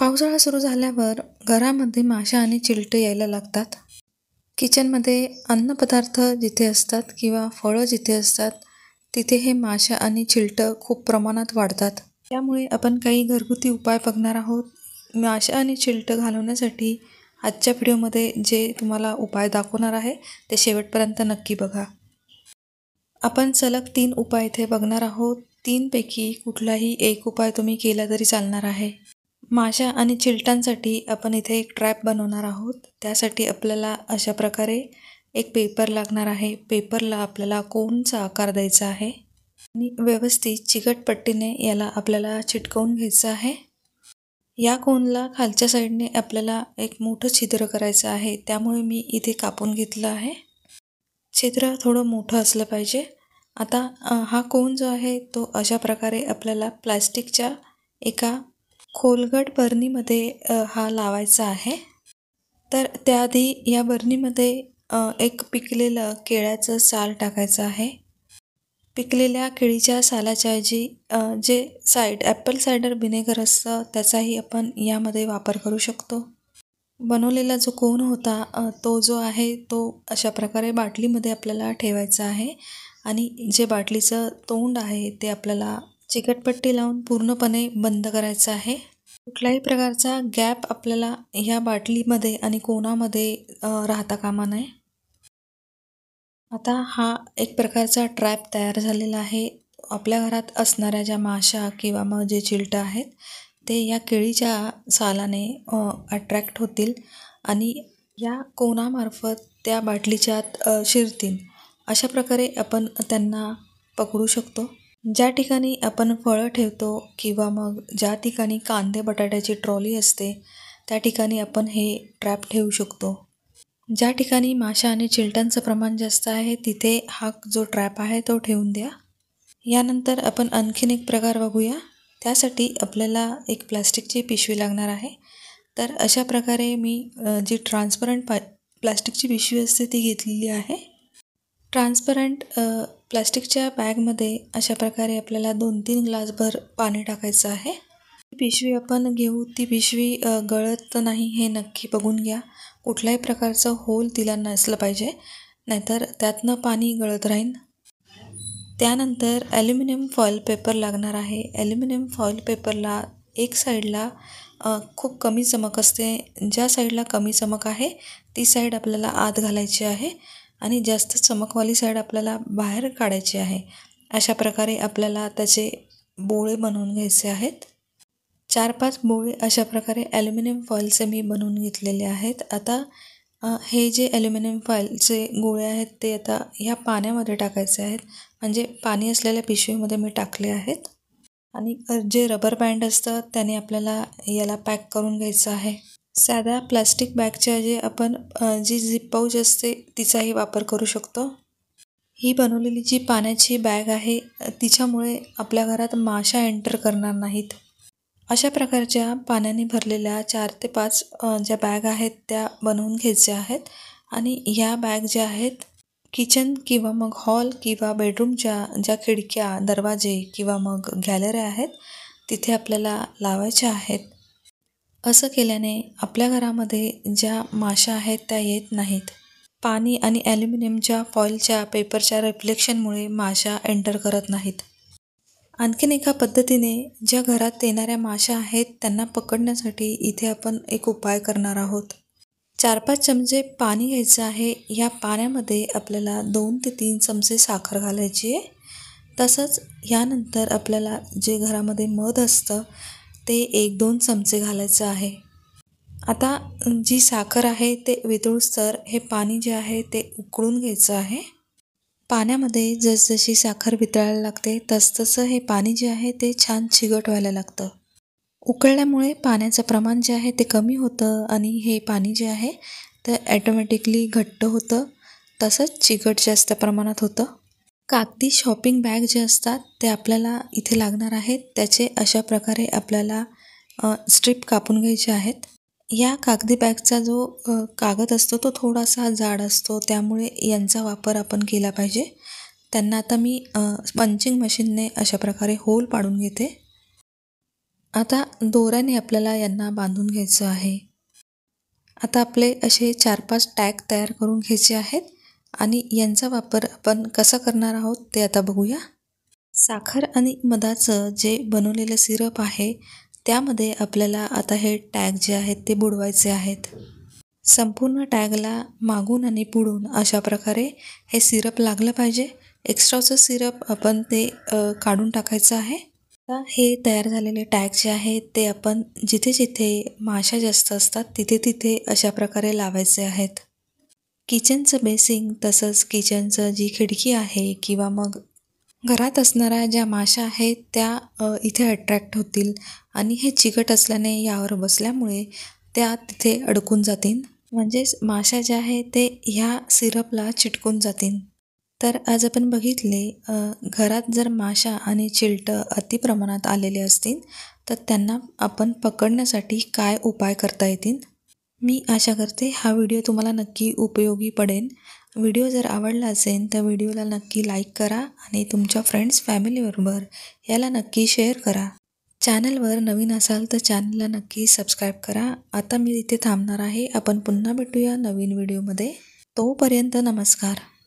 पावसाळा सुरू झाल्यावर घरामध्ये माशा आणि चिलटं यायला लागतात किचनमध्ये अन्नपदार्थ जिथे असतात किंवा फळं जिथे असतात तिथे हे माशा आणि चिलटं खूप प्रमाणात वाढतात त्यामुळे आपण काही घरगुती उपाय बघणार आहोत माशा आणि चिलटं घालवण्यासाठी आजच्या व्हिडिओमध्ये जे तुम्हाला उपाय दाखवणार आहे ते शेवटपर्यंत नक्की बघा आपण सलग तीन उपाय इथे बघणार आहोत तीनपैकी कुठलाही एक उपाय तुम्ही केला तरी चालणार आहे माशा आणि चिलटांसाठी आपण इथे एक ट्रॅप बनवणार आहोत त्यासाठी आपल्याला अशा प्रकारे एक पेपर लागणार आहे पेपरला आपल्याला कोनचा आकार द्यायचा आहे आणि व्यवस्थित चिकटपट्टीने याला आपल्याला चिटकवून घ्यायचं आहे या कोनला खालच्या साईडने आपल्याला एक मोठं छिद्र करायचं आहे त्यामुळे मी इथे कापून घेतलं आहे छिद्र थोडं मोठं असलं पाहिजे आता हा कोन जो आहे तो अशा प्रकारे आपल्याला प्लॅस्टिकच्या एका खोलगट बरणीमध्ये हा लावायचा आहे तर त्याआधी या बरणीमध्ये एक पिकलेलं केळ्याचं साल टाकायचं आहे पिकलेल्या केळीच्या सालाच्या ऐवजी जे साईड ॲपल सायडर व्हिनेगर असतं त्याचाही आपण यामध्ये वापर करू शकतो बनवलेला जो कोण होता तो जो आहे तो अशा प्रकारे बाटलीमध्ये आपल्याला ठेवायचा आहे आणि जे बाटलीचं तोंड आहे ते आपल्याला चिकटपट्टी लावून पूर्णपणे बंद करायचं आहे कुठल्याही प्रकारचा गॅप आपल्याला ह्या बाटलीमध्ये आणि कोणामध्ये राहता कामा नये आता हा एक प्रकारचा ट्रॅप तयार झालेला आहे आपल्या घरात असणाऱ्या ज्या माशा किंवा मग जे चिलटं आहेत ते या केळीच्या सालाने अट्रॅक्ट होतील आणि या कोणामार्फत त्या बाटलीच्यात शिरतील अशा प्रकारे आपण त्यांना पकडू शकतो ज्या ठिकाणी आपण फळं ठेवतो किंवा मग ज्या ठिकाणी कांदे बटाट्याची ट्रॉली असते त्या ठिकाणी आपण हे ट्रॅप ठेवू शकतो ज्या ठिकाणी माशा आणि चिलटांचं प्रमाण जास्त आहे तिथे हा जो ट्रॅप आहे तो ठेवून द्या यानंतर आपण आणखीन एक प्रकार बघूया त्यासाठी आपल्याला एक प्लॅस्टिकची पिशवी लागणार आहे तर अशा प्रकारे मी जी ट्रान्सपरंट प्लॅस्टिकची प्लास्टिकची पिशवी असते ती घेतलेली आहे ट्रान्सपरंट प्लास्टिकच्या बॅगमध्ये अशा प्रकारे आपल्याला दोन तीन ग्लासभर पाणी टाकायचं आहे पिशवी आपण घेऊ ती पिशवी गळत नाही हे नक्की बघून घ्या कुठल्याही प्रकारचं होल तिला नसलं पाहिजे नाहीतर त्यातनं पाणी गळत राहीन त्यानंतर ॲल्युमिनियम फॉईल पेपर लागणार आहे ॲल्युमिनियम फॉईल पेपरला एक साईडला खूप कमी चमक असते ज्या साईडला कमी चमक आहे ती साईड आपल्याला आत घालायची आहे आणि जास्त चमकवाली साईड आपल्याला बाहेर काढायची आहे अशा प्रकारे आपल्याला त्याचे बोळे बनवून घ्यायचे आहेत चार पाच बोळे अशा प्रकारे ॲल्युमिनियम फॉईलचे मी बनवून घेतलेले आहेत आता हे जे ॲल्युमिनियम फॉईलचे गोळे आहेत ते आता ह्या पाण्यामध्ये टाकायचे आहेत म्हणजे पाणी असलेल्या पिशवीमध्ये मी टाकले आहेत आणि जे रबर बँड असतं त्याने आपल्याला याला पॅक करून घ्यायचं आहे साध्या प्लास्टिक बॅगच्या जे आपण जी झिप पाऊच असते तिचाही वापर करू शकतो ही बनवलेली जी पाण्याची बॅग आहे तिच्यामुळे आपल्या घरात माशा एंटर करणार नाहीत अशा प्रकारच्या पाण्याने भरलेल्या चार ते पाच ज्या बॅग आहेत त्या बनवून घ्यायच्या आहेत आणि ह्या बॅग ज्या आहेत किचन किंवा मग हॉल किंवा बेडरूमच्या ज्या खिडक्या दरवाजे किंवा मग गॅलरी आहेत तिथे आपल्याला लावायच्या आहेत असं केल्याने आपल्या घरामध्ये ज्या माशा आहेत त्या येत नाहीत पाणी आणि ॲल्युमिनियमच्या फॉईलच्या पेपरच्या रिफ्लेक्शनमुळे माशा एंटर करत नाहीत आणखीन एका पद्धतीने ज्या घरात येणाऱ्या माशा आहेत त्यांना पकडण्यासाठी इथे आपण एक उपाय करणार आहोत चार पाच चमचे पाणी घ्यायचं आहे या पाण्यामध्ये आपल्याला दोन ते तीन चमचे साखर घालायची आहे तसंच यानंतर आपल्याला जे घरामध्ये मध असतं ते एक दोन चमचे घालायचं आहे आता जी साखर आहे ते सर हे पाणी जे आहे ते उकळून घ्यायचं आहे पाण्यामध्ये जसजशी साखर वितळायला लागते तसतसं हे पाणी जे आहे ते छान चिकट व्हायला लागतं उकळल्यामुळे पाण्याचं प्रमाण जे आहे ते कमी होतं आणि हे पाणी जे आहे ते ॲटोमॅटिकली घट्ट होतं तसंच चिकट जास्त प्रमाणात होतं कागदी शॉपिंग बॅग जे असतात ते आपल्याला इथे लागणार आहेत त्याचे अशा प्रकारे आपल्याला स्ट्रीप कापून घ्यायचे आहेत या कागदी बॅगचा जो कागद असतो तो थोडासा जाड असतो त्यामुळे यांचा वापर आपण केला पाहिजे त्यांना आता मी पंचिंग मशीनने अशा प्रकारे होल पाडून घेते आता दोऱ्याने आपल्याला यांना बांधून घ्यायचं आहे आता आपले असे चार पाच टॅग तयार करून घ्यायचे आहेत आणि यांचा वापर आपण कसा करणार आहोत ते आता बघूया साखर आणि मधाचं जे बनवलेलं सिरप आहे त्यामध्ये आपल्याला आता हे टॅग जे आहेत ते बुडवायचे आहेत संपूर्ण टॅगला मागून आणि पुडून अशा प्रकारे हे सिरप लागलं पाहिजे एक्स्ट्राचं सिरप आपण ते काढून टाकायचं आहे आता हे तयार झालेले टॅग जे आहेत ते आपण जिथे जिथे माशा जास्त असतात तिथे तिथे अशा प्रकारे लावायचे आहेत किचनचं बेसिंग तसंच किचनचं जी खिडकी आहे किंवा मग घरात असणाऱ्या ज्या माशा आहेत त्या इथे अट्रॅक्ट होतील आणि हे चिकट असल्याने यावर बसल्यामुळे त्या तिथे अडकून जातील म्हणजेच माशा ज्या आहेत ते ह्या सिरपला चिटकून जातील तर आज आपण बघितले घरात जर माशा आणि चिलटं अतिप्रमाणात आलेले असतील तर त्यांना आपण पकडण्यासाठी काय उपाय करता येतील मी आशा करते हा व्हिडिओ तुम्हाला नक्की उपयोगी पडेल व्हिडिओ जर आवडला असेल तर व्हिडिओला नक्की लाईक करा आणि तुमच्या फ्रेंड्स फॅमिलीबरोबर याला नक्की शेअर करा चॅनलवर नवीन असाल तर चॅनलला नक्की सबस्क्राईब करा आता मी इथे थांबणार आहे आपण पुन्हा भेटूया नवीन व्हिडिओमध्ये तोपर्यंत नमस्कार